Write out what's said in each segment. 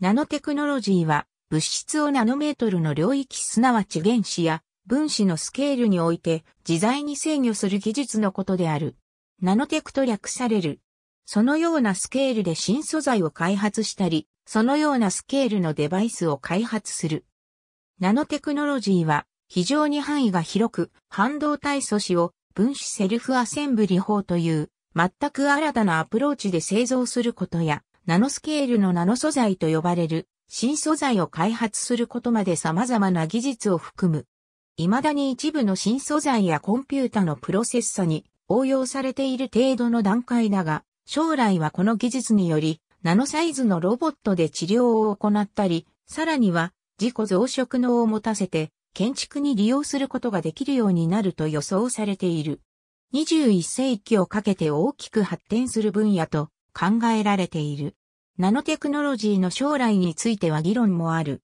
ナノテクノロジーは物質をナノメートルの領域すなわち原子や分子のスケールにおいて自在に制御する技術のことである。ナノテクと略される。そのようなスケールで新素材を開発したり、そのようなスケールのデバイスを開発する。ナノテクノロジーは非常に範囲が広く半導体素子を分子セルフアセンブリ法という全く新たなアプローチで製造することやナノスケールのナノ素材と呼ばれる新素材を開発することまで様々な技術を含む。未だに一部の新素材やコンピュータのプロセッサに応用されている程度の段階だが、将来はこの技術により、ナノサイズのロボットで治療を行ったり、さらには自己増殖能を持たせて建築に利用することができるようになると予想されている。21世紀をかけて大きく発展する分野と考えられている。ナノテクノロジーの将来については議論もある。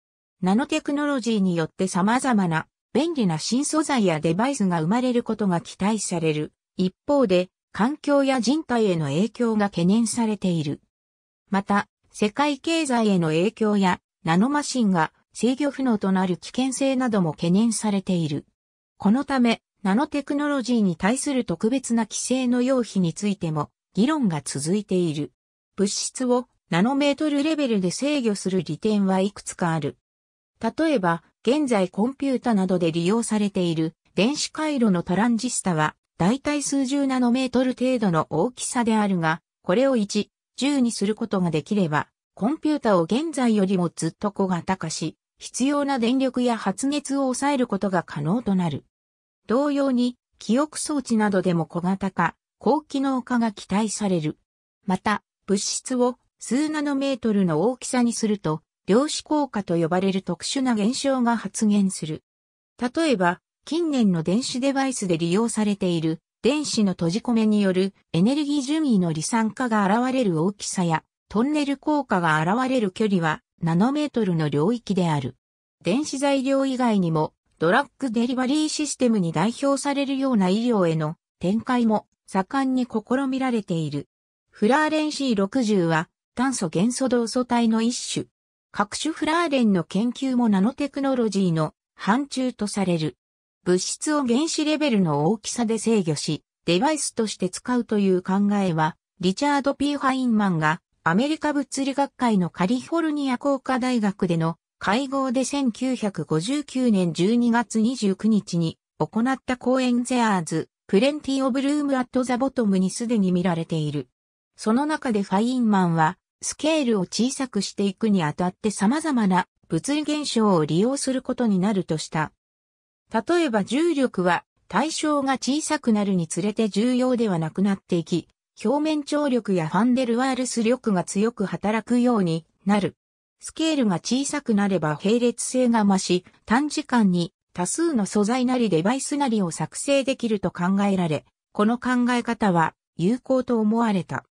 ナノテクノロジーによって様々な便利な新素材やデバイスが生まれることが期待される。一方で、環境や人体への影響が懸念されている。また、世界経済への影響や、ナノマシンが制御不能となる危険性なども懸念されている。このため、ナノテクノロジーに対する特別な規制の要否についても、議論が続いている。物質をナノメートルレベルで制御する利点はいくつかある。例えば、現在コンピュータなどで利用されている電子回路のトランジスタは、だいたい数十ナノメートル程度の大きさであるが、これを1、10にすることができれば、コンピュータを現在よりもずっと小型化し、必要な電力や発熱を抑えることが可能となる。同様に、記憶装置などでも小型化、高機能化が期待される。また、物質を数ナノメートルの大きさにすると、量子効果と呼ばれる特殊な現象が発現する。例えば、近年の電子デバイスで利用されている電子の閉じ込めによるエネルギー順位の離散化が現れる大きさやトンネル効果が現れる距離はナノメートルの領域である。電子材料以外にもドラッグデリバリーシステムに代表されるような医療への展開も盛んに試みられている。フラーレン C60 は炭素元素同素体の一種。各種フラーレンの研究もナノテクノロジーの範疇とされる。物質を原子レベルの大きさで制御し、デバイスとして使うという考えは、リチャード・ピー・ァインマンがアメリカ物理学会のカリフォルニア工科大学での会合で1959年12月29日に行った講演ゼアーズ、プレンティオブルームアットザボトムにすでに見られている。その中でファインマンはスケールを小さくしていくにあたって様々な物理現象を利用することになるとした。例えば重力は対象が小さくなるにつれて重要ではなくなっていき、表面張力やファンデルワールス力が強く働くようになる。スケールが小さくなれば並列性が増し、短時間に多数の素材なりデバイスなりを作成できると考えられ、この考え方は有効と思われた。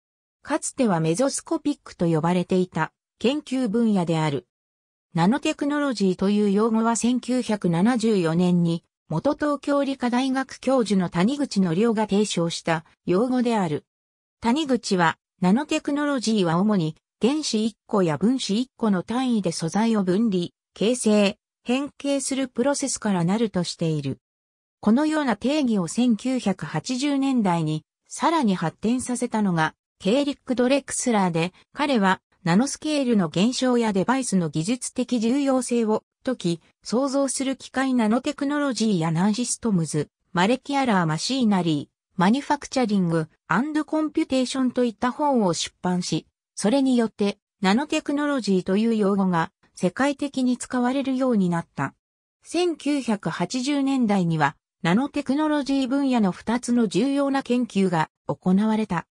かつてはメゾスコピックと呼ばれていた研究分野である。ナノテクノロジーという用語は1974年に元東京理科大学教授の谷口の良が提唱した用語である。谷口はナノテクノロジーは主に原子1個や分子1個の単位で素材を分離、形成、変形するプロセスからなるとしている。このような定義を1980年代にさらに発展させたのがケーリック・ドレクスラーで、彼はナノスケールの減少やデバイスの技術的重要性を解き、創造する機械ナノテクノロジーやナンシストムズ、マレキアラーマシーナリー、マニファクチャリングアンドコンピュテーションといった本を出版し、それによってナノテクノロジーという用語が世界的に使われるようになった。1980年代にはナノテクノロジー分野の2つの重要な研究が行われた。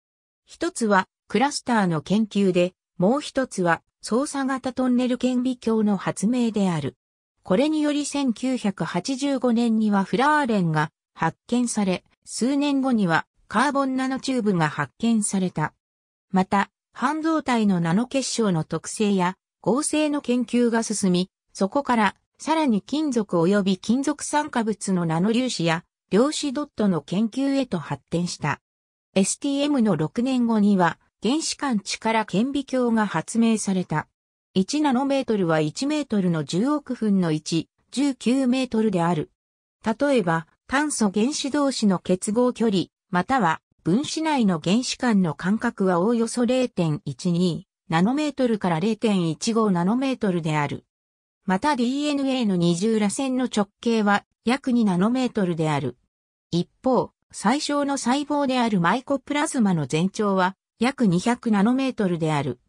一つはクラスターの研究で、もう一つは操作型トンネル顕微鏡の発明である。これにより1985年にはフラーレンが発見され、数年後にはカーボンナノチューブが発見された。また、半導体のナノ結晶の特性や合成の研究が進み、そこからさらに金属及び金属酸化物のナノ粒子や量子ドットの研究へと発展した。STM の6年後には、原子間力顕微鏡が発明された。1ナノメートルは1メートルの10億分の1、19メートルである。例えば、炭素原子同士の結合距離、または分子内の原子間の間隔はおおよそ0.12ナノメートルから0.15ナノメートルである。また DNA の二重螺旋の直径は約2ナノメートルである。一方、最小の細胞であるマイコプラズマの全長は約200ナノメートルである。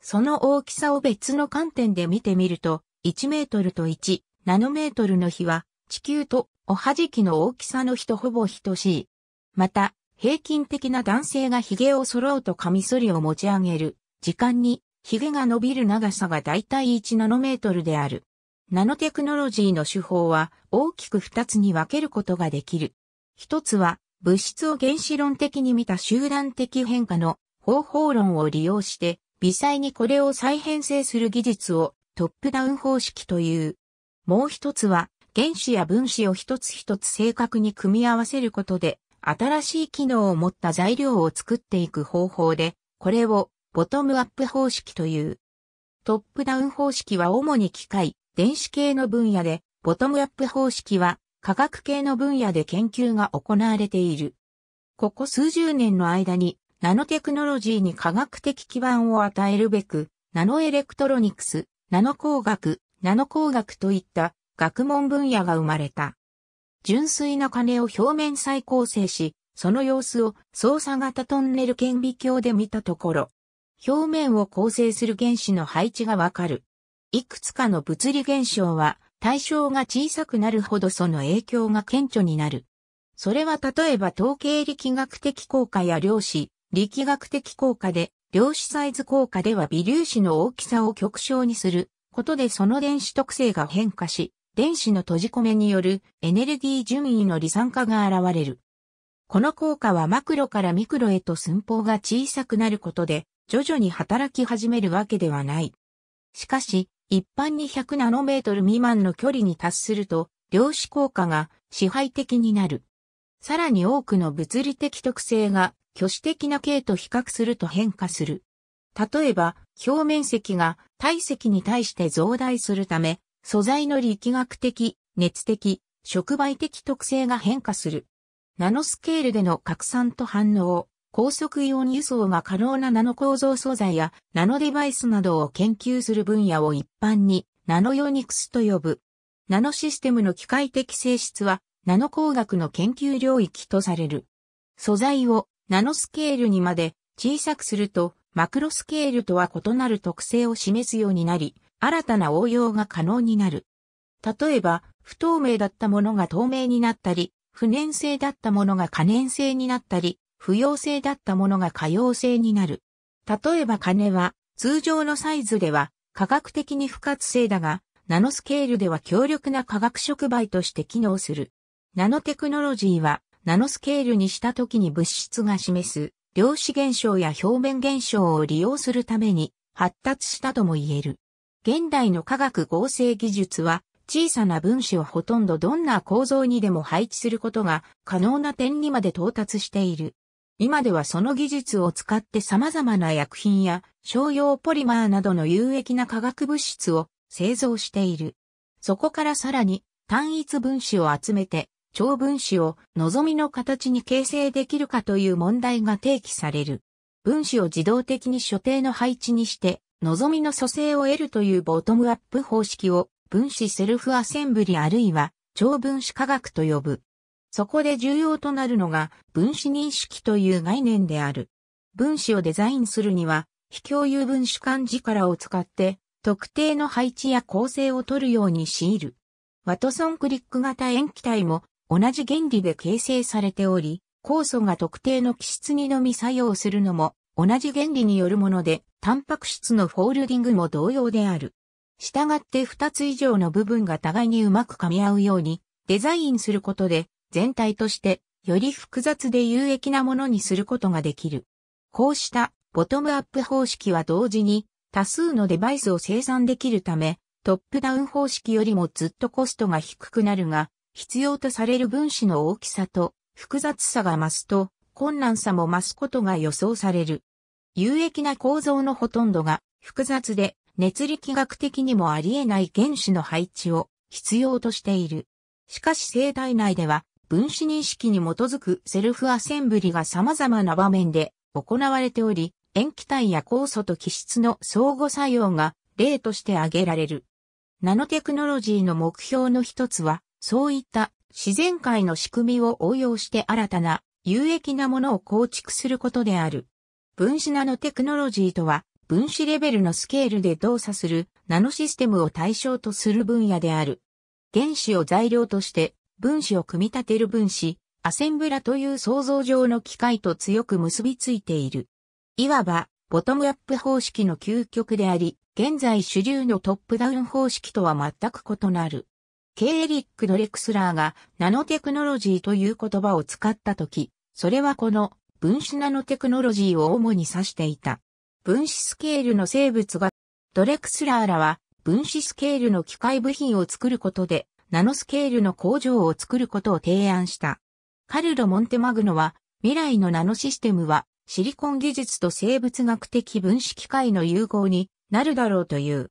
その大きさを別の観点で見てみると、1メートルと1ナノメートルの比は地球とおはじきの大きさの比とほぼ等しい。また、平均的な男性が髭を揃うとカミソリを持ち上げる時間に髭が伸びる長さがだいたい1ナノメートルである。ナノテクノロジーの手法は大きく2つに分けることができる。一つは、物質を原子論的に見た集団的変化の方法論を利用して、微細にこれを再編成する技術をトップダウン方式という。もう一つは、原子や分子を一つ一つ正確に組み合わせることで、新しい機能を持った材料を作っていく方法で、これをボトムアップ方式という。トップダウン方式は主に機械、電子系の分野で、ボトムアップ方式は科学系の分野で研究が行われている。ここ数十年の間にナノテクノロジーに科学的基盤を与えるべく、ナノエレクトロニクス、ナノ工学、ナノ工学といった学問分野が生まれた。純粋な金を表面再構成し、その様子を操作型トンネル顕微鏡で見たところ、表面を構成する原子の配置がわかる。いくつかの物理現象は対象が小さくなるほどその影響が顕著になる。それは例えば統計力学的効果や量子、力学的効果で、量子サイズ効果では微粒子の大きさを極小にすることでその電子特性が変化し、電子の閉じ込めによるエネルギー順位の離散化が現れる。この効果はマクロからミクロへと寸法が小さくなることで、徐々に働き始めるわけではない。しかし、一般に100ナノメートル未満の距離に達すると、量子効果が支配的になる。さらに多くの物理的特性が挙手的な径と比較すると変化する。例えば、表面積が体積に対して増大するため、素材の力学的、熱的、触媒的特性が変化する。ナノスケールでの拡散と反応、高速イオン輸送が可能なナノ構造素材やナノデバイスなどを研究する分野を一般にナノヨニクスと呼ぶ。ナノシステムの機械的性質はナノ工学の研究領域とされる。素材をナノスケールにまで小さくするとマクロスケールとは異なる特性を示すようになり、新たな応用が可能になる。例えば、不透明だったものが透明になったり、不粘性だったものが可燃性になったり、不要性だったものが可用性になる。例えば金は、通常のサイズでは、科学的に不活性だが、ナノスケールでは強力な化学触媒として機能する。ナノテクノロジーは、ナノスケールにした時に物質が示す、量子現象や表面現象を利用するために、発達したとも言える。現代の化学合成技術は、小さな分子をほとんどどんな構造にでも配置することが可能な点にまで到達している。今ではその技術を使って様々な薬品や商用ポリマーなどの有益な化学物質を製造している。そこからさらに単一分子を集めて超分子を望みの形に形成できるかという問題が提起される。分子を自動的に所定の配置にして望みの蘇生を得るというボトムアップ方式を分子セルフアセンブリあるいは超分子化学と呼ぶ。そこで重要となるのが分子認識という概念である。分子をデザインするには、非共有分子間力を使って、特定の配置や構成を取るように強いる。ワトソンクリック型塩基体も同じ原理で形成されており、酵素が特定の基質にのみ作用するのも同じ原理によるもので、タンパク質のフォールディングも同様である。したがって2つ以上の部分が互いにうまく噛み合うようにデザインすることで全体として、より複雑で有益なものにすることができる。こうしたボトムアップ方式は同時に多数のデバイスを生産できるため、トップダウン方式よりもずっとコストが低くなるが、必要とされる分子の大きさと複雑さが増すと、困難さも増すことが予想される。有益な構造のほとんどが複雑で熱力学的にもあり得ない原子の配置を必要としている。しかし生体内では分子認識に基づくセルフアセンブリが様々な場面で行われており、塩基体や酵素と基質の相互作用が例として挙げられる。ナノテクノロジーの目標の一つは、そういった自然界の仕組みを応用して新たな有益なものを構築することである。分子ナノテクノロジーとは、分子レベルのスケールで動作するナノシステムを対象とする分野である。原子を材料として分子を組み立てる分子、アセンブラという想像上の機械と強く結びついている。いわば、ボトムアップ方式の究極であり、現在主流のトップダウン方式とは全く異なる。ケーリック・ドレクスラーがナノテクノロジーという言葉を使ったとき、それはこの分子ナノテクノロジーを主に指していた。分子スケールの生物が、ドレクスラーらは分子スケールの機械部品を作ることでナノスケールの工場を作ることを提案した。カルロ・モンテマグノは、未来のナノシステムは、シリコン技術と生物学的分子機械の融合になるだろうという。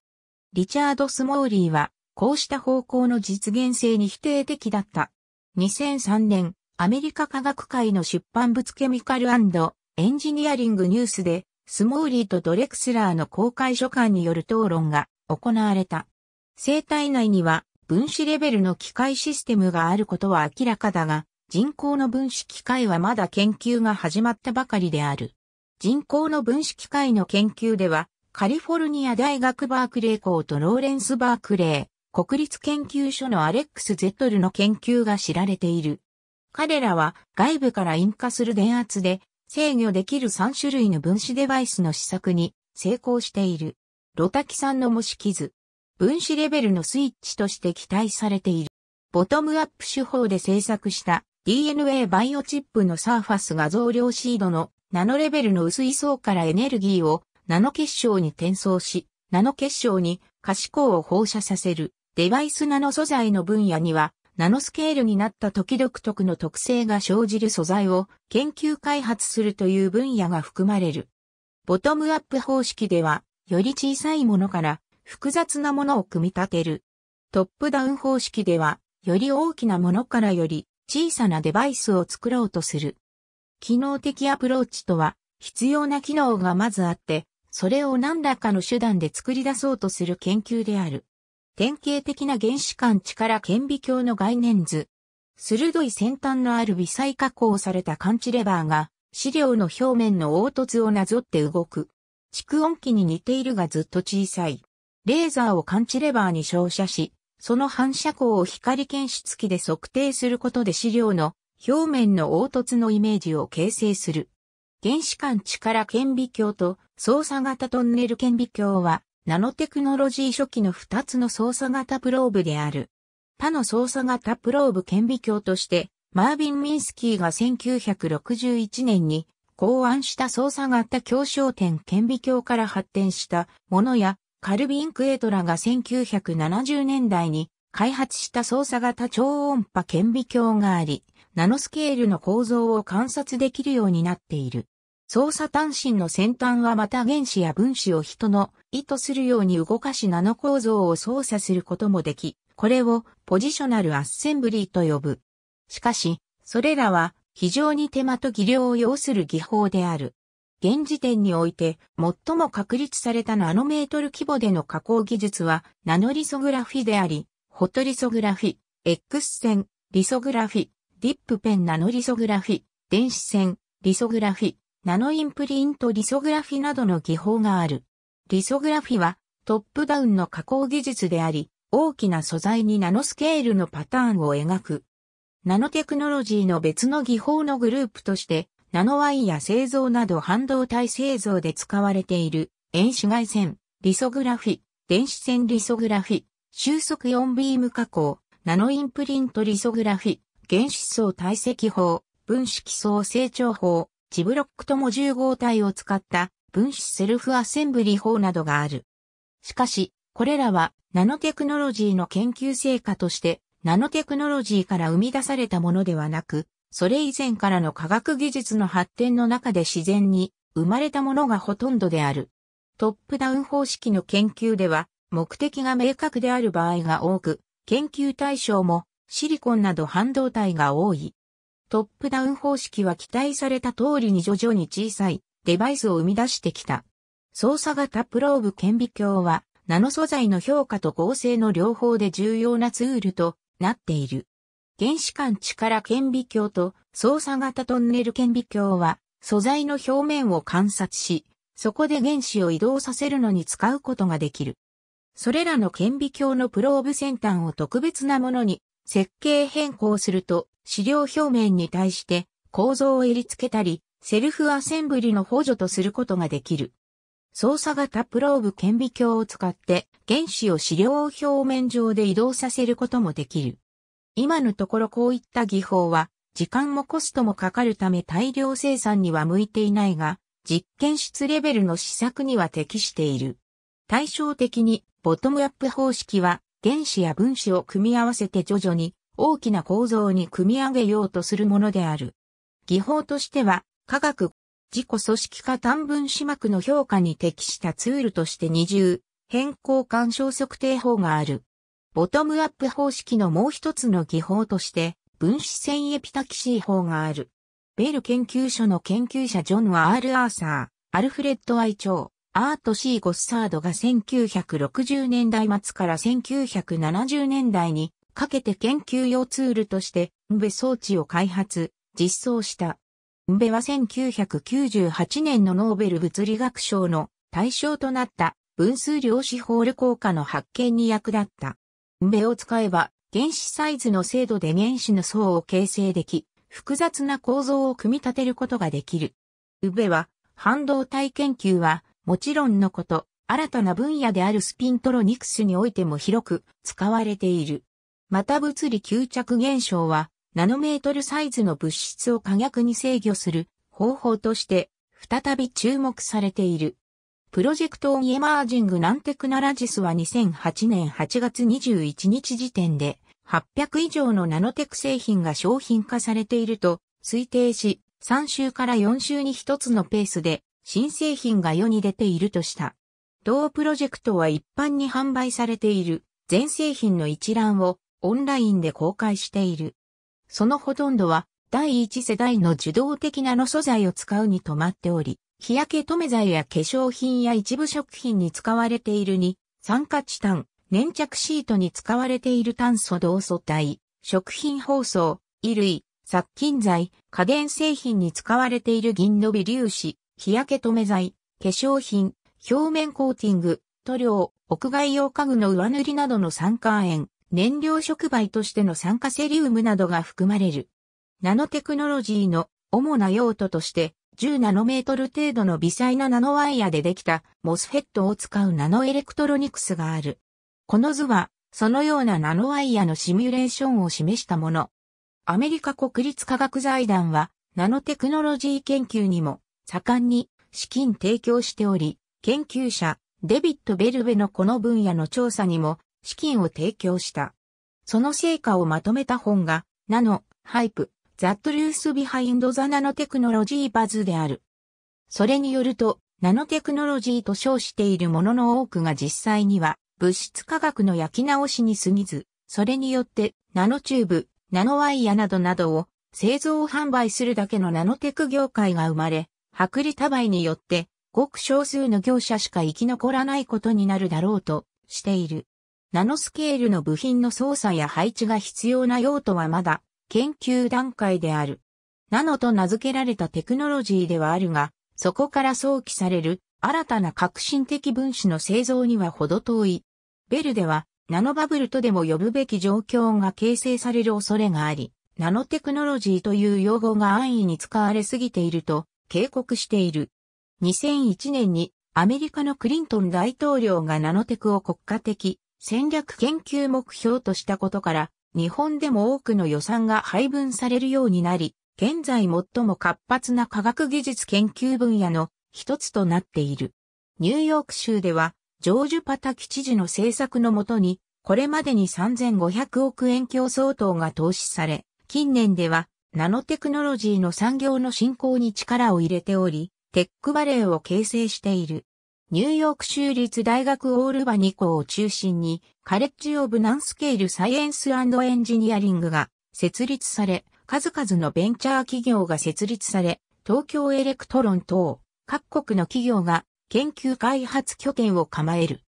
リチャード・スモーリーは、こうした方向の実現性に否定的だった。2003年、アメリカ科学界の出版物ケミカルエンジニアリングニュースで、スモーリーとドレクスラーの公開書簡による討論が行われた。生体内には分子レベルの機械システムがあることは明らかだが、人工の分子機械はまだ研究が始まったばかりである。人工の分子機械の研究では、カリフォルニア大学バークレー校とローレンス・バークレー、国立研究所のアレックス・ゼットルの研究が知られている。彼らは外部から引火する電圧で制御できる3種類の分子デバイスの試作に成功している。ロタキさんの模式図。分子レベルのスイッチとして期待されている。ボトムアップ手法で製作した DNA バイオチップのサーファスが増量シードのナノレベルの薄い層からエネルギーをナノ結晶に転送し、ナノ結晶に可視光を放射させるデバイスナノ素材の分野にはナノスケールになった時独特の特性が生じる素材を研究開発するという分野が含まれる。ボトムアップ方式では、より小さいものから複雑なものを組み立てる。トップダウン方式では、より大きなものからより小さなデバイスを作ろうとする。機能的アプローチとは、必要な機能がまずあって、それを何らかの手段で作り出そうとする研究である。典型的な原子間力顕微鏡の概念図。鋭い先端のある微細加工された感知レバーが、資料の表面の凹凸をなぞって動く。蓄音機に似ているがずっと小さい。レーザーを感知レバーに照射し、その反射光を光検出器で測定することで資料の表面の凹凸のイメージを形成する。原子間力顕微鏡と操作型トンネル顕微鏡はナノテクノロジー初期の2つの操作型プローブである。他の操作型プローブ顕微鏡としてマービン・ミンスキーが1961年に考案した操作型強焦点顕微鏡から発展したものやカルビン・クエトラが1970年代に開発した操作型超音波顕微鏡があり、ナノスケールの構造を観察できるようになっている。操作単身の先端はまた原子や分子を人の意図するように動かしナノ構造を操作することもでき、これをポジショナルアッセンブリーと呼ぶ。しかし、それらは非常に手間と技量を要する技法である。現時点において最も確立されたナノメートル規模での加工技術はナノリソグラフィであり、フォトリソグラフィ、X 線、リソグラフィ、ディップペンナノリソグラフィ、電子線、リソグラフィ、ナノインプリントリソグラフィなどの技法がある。リソグラフィはトップダウンの加工技術であり、大きな素材にナノスケールのパターンを描く。ナノテクノロジーの別の技法のグループとして、ナノワイヤ製造など半導体製造で使われている遠紫外線、リソグラフィ、電子線リソグラフィ、収束4ビーム加工、ナノインプリントリソグラフィ、原子層体積法、分子基層成長法、ジブロックとも重合体を使った分子セルフアセンブリ法などがある。しかし、これらはナノテクノロジーの研究成果として、ナノテクノロジーから生み出されたものではなく、それ以前からの科学技術の発展の中で自然に生まれたものがほとんどである。トップダウン方式の研究では、目的が明確である場合が多く、研究対象もシリコンなど半導体が多い。トップダウン方式は期待された通りに徐々に小さいデバイスを生み出してきた。操作型プローブ顕微鏡はナノ素材の評価と合成の両方で重要なツールとなっている。原子間力顕微鏡と操作型トンネル顕微鏡は素材の表面を観察し、そこで原子を移動させるのに使うことができる。それらの顕微鏡のプローブ先端を特別なものに設計変更すると資料表面に対して構造を入り付けたり、セルフアセンブリの補助とすることができる。操作型プローブ顕微鏡を使って原子を資料表面上で移動させることもできる。今のところこういった技法は、時間もコストもかかるため大量生産には向いていないが、実験室レベルの試作には適している。対照的に、ボトムアップ方式は、原子や分子を組み合わせて徐々に大きな構造に組み上げようとするものである。技法としては、科学、自己組織化単分子膜の評価に適したツールとして二重、変更干渉測定法がある。ボトムアップ方式のもう一つの技法として、分子線エピタキシー法がある。ベル研究所の研究者ジョン・は R・ アーサー、アルフレッド・アイ・チョー、アート・シー・ゴッサードが1960年代末から1970年代にかけて研究用ツールとして、ンベ装置を開発、実装した。ンベは1998年のノーベル物理学賞の対象となった分数量子ホール効果の発見に役立った。目を使えば原子サイズの精度で原子の層を形成でき、複雑な構造を組み立てることができる。ウベは、半導体研究は、もちろんのこと、新たな分野であるスピントロニクスにおいても広く使われている。また物理吸着現象は、ナノメートルサイズの物質を可逆に制御する方法として、再び注目されている。プロジェクトオンエマージングナンテクナラジスは2008年8月21日時点で800以上のナノテク製品が商品化されていると推定し、3週から4週に1つのペースで新製品が世に出ているとした。同プロジェクトは一般に販売されている全製品の一覧をオンラインで公開している。そのほとんどは第一世代の受動的なの素材を使うに止まっており、日焼け止め剤や化粧品や一部食品に使われているに、酸化チタン、粘着シートに使われている炭素同素体、食品包装、衣類、殺菌剤、家電製品に使われている銀の微粒子、日焼け止め剤、化粧品、表面コーティング、塗料、屋外用家具の上塗りなどの酸化塩、燃料触媒としての酸化セリウムなどが含まれる。ナノテクノロジーの主な用途として、10ナノメートル程度の微細なナノワイヤでできたモスフェットを使うナノエレクトロニクスがある。この図は、そのようなナノワイヤのシミュレーションを示したもの。アメリカ国立科学財団は、ナノテクノロジー研究にも、盛んに資金提供しており、研究者、デビット・ベルベのこの分野の調査にも、資金を提供した。その成果をまとめた本が、ナノ、ハイプ、ザットルースビハインドザナノテクノロジーバズである。それによると、ナノテクノロジーと称しているものの多くが実際には、物質化学の焼き直しに過ぎず、それによって、ナノチューブ、ナノワイヤなどなどを製造販売するだけのナノテク業界が生まれ、薄利多売によって、ごく少数の業者しか生き残らないことになるだろうとしている。ナノスケールの部品の操作や配置が必要な用途はまだ研究段階である。ナノと名付けられたテクノロジーではあるが、そこから想起される新たな革新的分子の製造には程遠い。ベルでは、ナノバブルとでも呼ぶべき状況が形成される恐れがあり、ナノテクノロジーという用語が安易に使われすぎていると警告している。2001年にアメリカのクリントン大統領がナノテクを国家的戦略研究目標としたことから日本でも多くの予算が配分されるようになり、現在最も活発な科学技術研究分野の一つとなっている。ニューヨーク州では、ジョージュ・パタキ知事の政策のもとに、これまでに3500億円強相当が投資され、近年では、ナノテクノロジーの産業の振興に力を入れており、テックバレーを形成している。ニューヨーク州立大学オールバニ校を中心に、カレッジ・オブ・ナンスケール・サイエンス・エンジニアリングが設立され、数々のベンチャー企業が設立され、東京エレクトロン等、各国の企業が研究開発拠点を構える。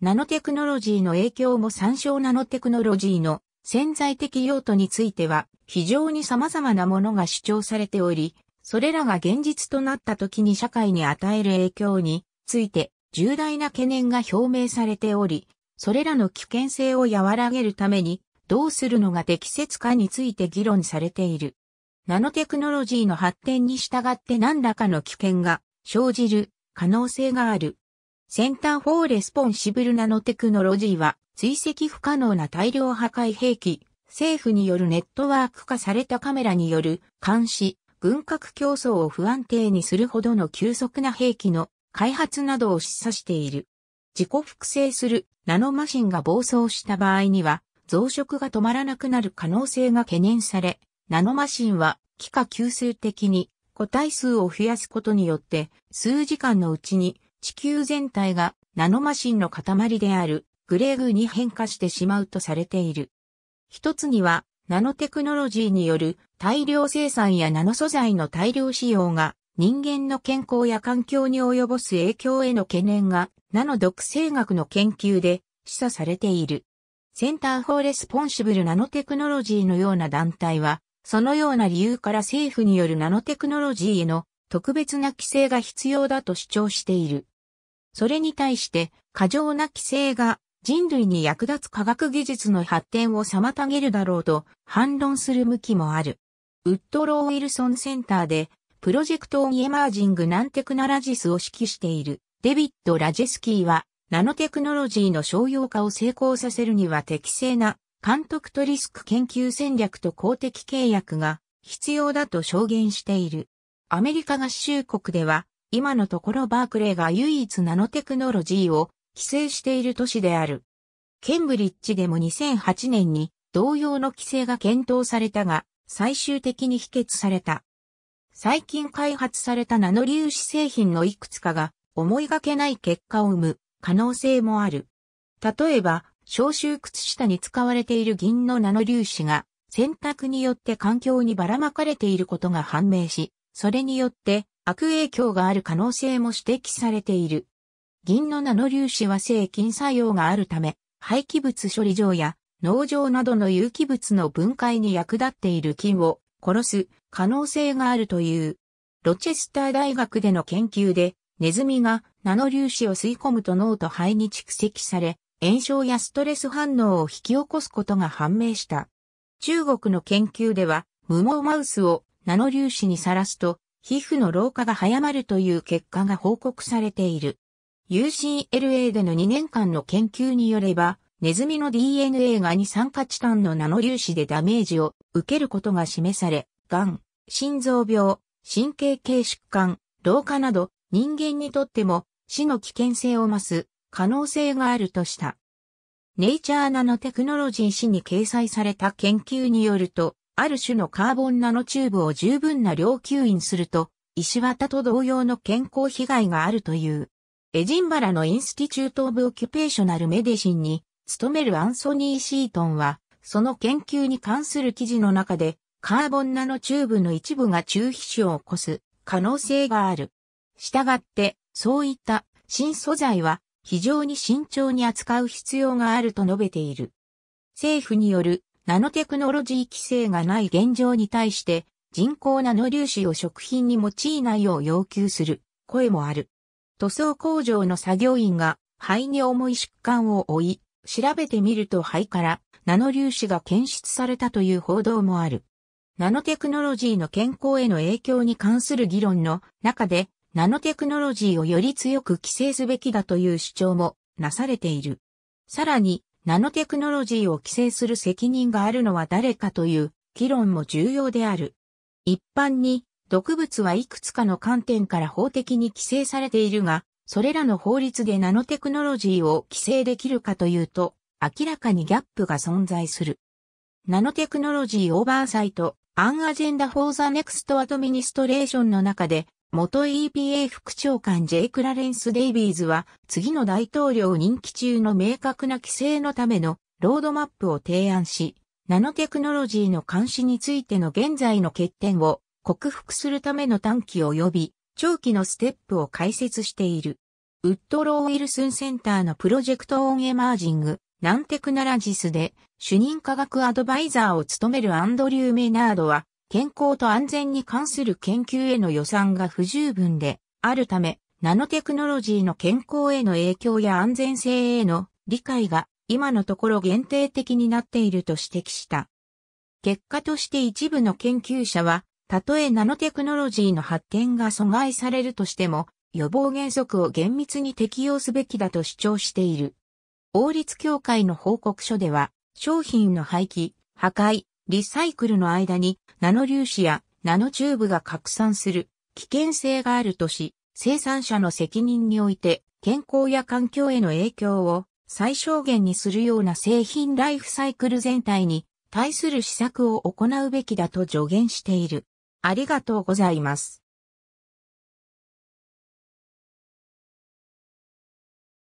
ナノテクノロジーの影響も参照ナノテクノロジーの潜在的用途については非常に様々なものが主張されており、それらが現実となった時に社会に与える影響について重大な懸念が表明されており、それらの危険性を和らげるためにどうするのが適切かについて議論されている。ナノテクノロジーの発展に従って何らかの危険が生じる可能性がある。センターフォーレスポンシブルナノテクノロジーは追跡不可能な大量破壊兵器、政府によるネットワーク化されたカメラによる監視、軍拡競争を不安定にするほどの急速な兵器の開発などを示唆している。自己複製するナノマシンが暴走した場合には増殖が止まらなくなる可能性が懸念され、ナノマシンは気化吸数的に個体数を増やすことによって数時間のうちに地球全体がナノマシンの塊であるグレーグに変化してしまうとされている。一つにはナノテクノロジーによる大量生産やナノ素材の大量使用が人間の健康や環境に及ぼす影響への懸念が、ナノ毒性学の研究で示唆されている。センター・フォー・レスポンシブル・ナノテクノロジーのような団体は、そのような理由から政府によるナノテクノロジーへの特別な規制が必要だと主張している。それに対して過剰な規制が人類に役立つ科学技術の発展を妨げるだろうと反論する向きもある。ウッドロー・ウィルソンセンターでプロジェクトオンエマージングナンテクナラジスを指揮しているデビッド・ラジェスキーは、ナノテクノロジーの商用化を成功させるには適正な監督とリスク研究戦略と公的契約が必要だと証言している。アメリカ合衆国では、今のところバークレーが唯一ナノテクノロジーを規制している都市である。ケンブリッジでも2008年に同様の規制が検討されたが、最終的に否決された。最近開発されたナノ粒子製品のいくつかが思いがけない結果を生む可能性もある。例えば、消臭靴下に使われている銀のナノ粒子が選択によって環境にばらまかれていることが判明し、それによって悪影響がある可能性も指摘されている。銀のナノ粒子は性菌作用があるため、廃棄物処理場や農場などの有機物の分解に役立っている菌を殺す可能性があるという。ロチェスター大学での研究で、ネズミがナノ粒子を吸い込むと脳と肺に蓄積され、炎症やストレス反応を引き起こすことが判明した。中国の研究では、無毛マウスをナノ粒子にさらすと、皮膚の老化が早まるという結果が報告されている。UCLA での2年間の研究によれば、ネズミの DNA が二酸化チタンのナノ粒子でダメージを受けることが示され、癌、心臓病、神経系疾患、老化など人間にとっても死の危険性を増す可能性があるとした。ネイチャーナノテクノロジー誌に掲載された研究によると、ある種のカーボンナノチューブを十分な量吸引すると、石綿と同様の健康被害があるという。エジンバラのインスティチュート・オブ・オキュペーショナル・メディシンに勤めるアンソニー・シートンは、その研究に関する記事の中で、カーボンナノチューブの一部が中皮腫を起こす可能性がある。したがって、そういった新素材は非常に慎重に扱う必要があると述べている。政府によるナノテクノロジー規制がない現状に対して人工ナノ粒子を食品に用いないよう要求する声もある。塗装工場の作業員が肺に重い疾患を負い、調べてみると肺からナノ粒子が検出されたという報道もある。ナノテクノロジーの健康への影響に関する議論の中で、ナノテクノロジーをより強く規制すべきだという主張もなされている。さらに、ナノテクノロジーを規制する責任があるのは誰かという議論も重要である。一般に、毒物はいくつかの観点から法的に規制されているが、それらの法律でナノテクノロジーを規制できるかというと、明らかにギャップが存在する。ナノテクノロジーオーバーサイトアンアジェンダフォーザネクストアドミニストレーションの中で、元 EPA 副長官 J. クラレンス・デイビーズは、次の大統領任期中の明確な規制のためのロードマップを提案し、ナノテクノロジーの監視についての現在の欠点を克服するための短期及び長期のステップを解説している。ウッドロー・ウィルスンセンターのプロジェクトオンエマージング、ナンテクナラジスで主任科学アドバイザーを務めるアンドリュー・メナードは、健康と安全に関する研究への予算が不十分であるため、ナノテクノロジーの健康への影響や安全性への理解が今のところ限定的になっていると指摘した。結果として一部の研究者は、たとえナノテクノロジーの発展が阻害されるとしても、予防原則を厳密に適用すべきだと主張している。王立協会の報告書では、商品の廃棄、破壊、リサイクルの間にナノ粒子やナノチューブが拡散する危険性があるとし、生産者の責任において健康や環境への影響を最小限にするような製品ライフサイクル全体に対する施策を行うべきだと助言している。ありがとうございます。